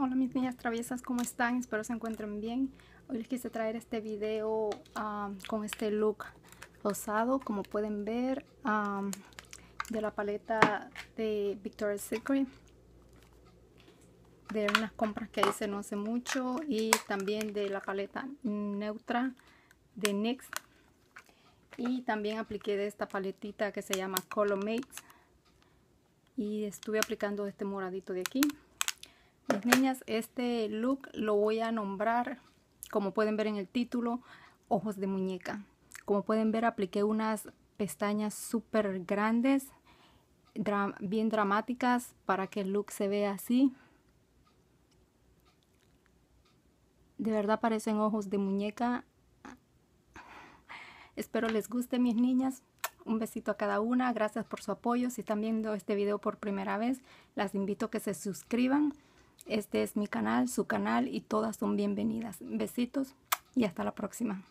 Hola mis niñas traviesas, ¿cómo están? Espero se encuentren bien. Hoy les quise traer este video ah, con este look rosado, como pueden ver, ah, de la paleta de Victoria's Secret. De unas compras que hice no hace mucho y también de la paleta neutra de NYX. Y también apliqué de esta paletita que se llama Color Mates. Y estuve aplicando este moradito de aquí. Mis niñas, este look lo voy a nombrar, como pueden ver en el título, ojos de muñeca. Como pueden ver, apliqué unas pestañas súper grandes, bien dramáticas, para que el look se vea así. De verdad parecen ojos de muñeca. Espero les guste, mis niñas. Un besito a cada una. Gracias por su apoyo. Si están viendo este video por primera vez, las invito a que se suscriban. Este es mi canal, su canal y todas son bienvenidas. Besitos y hasta la próxima.